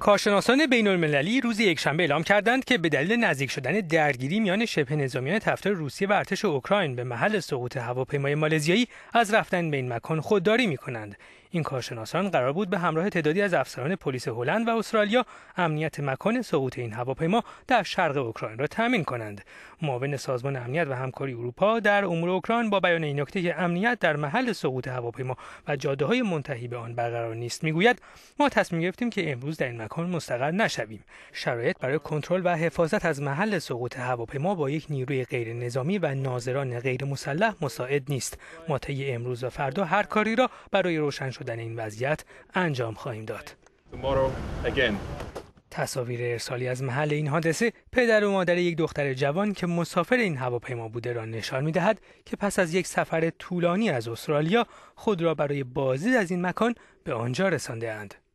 کارشناسان بین المللی روز یکشنبه اعلام کردند که به دلیل نزدیک شدن درگیری میان شبه نظامیان تفتر روسیه و ارتش اوکراین به محل سقوط هواپیمای مالزیایی از رفتن به این مکان خودداری می کنند. این کارشناسان قرار بود به همراه تعدادی از افسران پلیس هلند و استرالیا امنیت مکان سقوط این هواپیما در شرق اوکراین را تامین کنند. معاون سازمان امنیت و همکاری اروپا در امور اوکراین با بیان این نکته که امنیت در محل سقوط هواپیما و جاده های منتهی به آن برقرار نیست میگوید ما تصمیم گرفتیم که امروز در این مکان مستقر نشویم شرایط برای کنترل و حفاظت از محل سقوط هواپیما با یک نیروی غیر نظامی و ناظران غیر مسلح مساعد نیست ما طی امروز و فردا هر کاری را برای روشن شدن این وضعیت انجام خواهیم داد تصاویر ارسالی از محل این حادثه پدر و مادر یک دختر جوان که مسافر این هواپیما بوده را نشان می دهد که پس از یک سفر طولانی از استرالیا خود را برای بازدید از این مکان به آنجا رسانده اند.